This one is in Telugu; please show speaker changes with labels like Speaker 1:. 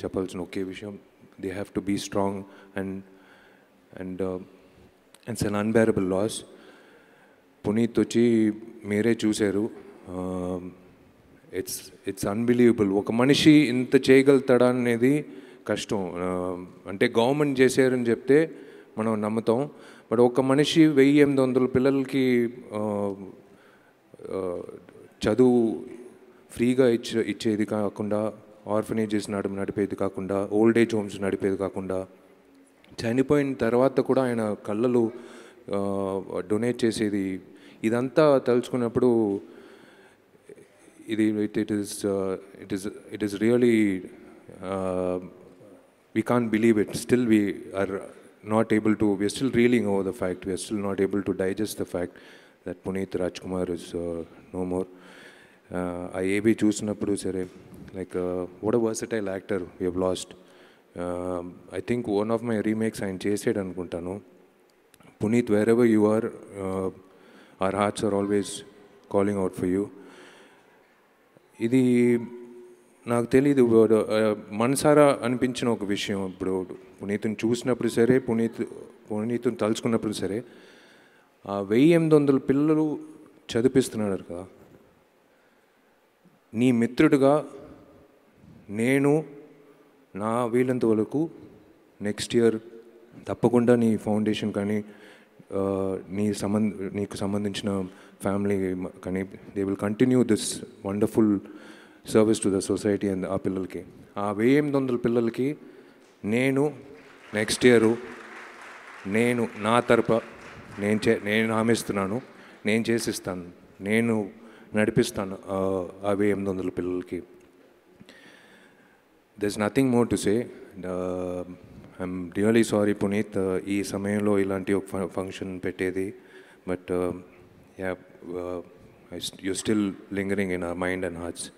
Speaker 1: చెప్పాల్సిన ఒకే విషయం they have to be strong and and it's un unbearable loss Puneeth వచ్చి మీరే చూశారు ఇట్స్ ఇట్స్ అన్బిలీవబుల్ ఒక మనిషి ఇంత చేయగలుగుతాడా అనేది కష్టం um, అంటే గవర్నమెంట్ చేశారని చెప్తే మనం నమ్ముతాం బట్ ఒక మనిషి వెయ్యి ఎనిమిది వందల పిల్లలకి um, uh, చదువు ఫ్రీగా ఇచ్చే ఇచ్చేది కాకుండా ఆర్ఫనేజెస్ నడు నడిపేది కాకుండా ఓల్డ్ ఏజ్ హోమ్స్ నడిపేది కాకుండా చనిపోయిన తర్వాత కూడా ఆయన కళ్ళలు డొనేట్ చేసేది ఇదంతా తలుచుకున్నప్పుడు ఇది it it is it is it is really we can believe it still we are not able to we are still reeling over the fact we are still not able to digest the fact that Puneeth Raj Kumar is no more ఆ ఏబీ చూసినప్పుడు సరే like what uh, what a versatile actor last I think one of my remakes ఆయన చేసాడు అనుకుంటాను Puneeth wherever you are are hearts are always calling out for you ఇది నాకు తెలియదు uh, మనసారా అనిపించిన ఒక విషయం ఇప్పుడు పునీతుని చూసినప్పుడు సరే పునీత్ పునీతుని తలుచుకున్నప్పుడు సరే ఆ వెయ్యి ఎనిమిది వందల పిల్లలు చదివిస్తున్నాడు కదా నీ మిత్రుడిగా నేను నా వీలంత వరకు నెక్స్ట్ ఇయర్ తప్పకుండా నీ ఫౌండేషన్ కానీ నీ సంబంధ నీకు సంబంధించిన ఫ్యామిలీ కానీ they will continue this wonderful service to the society and ఆ పిల్లలకి ఆ వెయ్యి ఎనిమిది వందల పిల్లలకి నేను నెక్స్ట్ ఇయరు నేను నా తరప నేను చే నేను హామీస్తున్నాను నేను చేసిస్తాను నేను నడిపిస్తాను ఆ వెయ్యి ఎనిమిది వందల పిల్లలకి There's nothing more to say. I'm really sorry, Puneet. ee samayamlo ilanti oka function pettedi. But um, yeah, you uh, you're still lingering in our mind and hearts.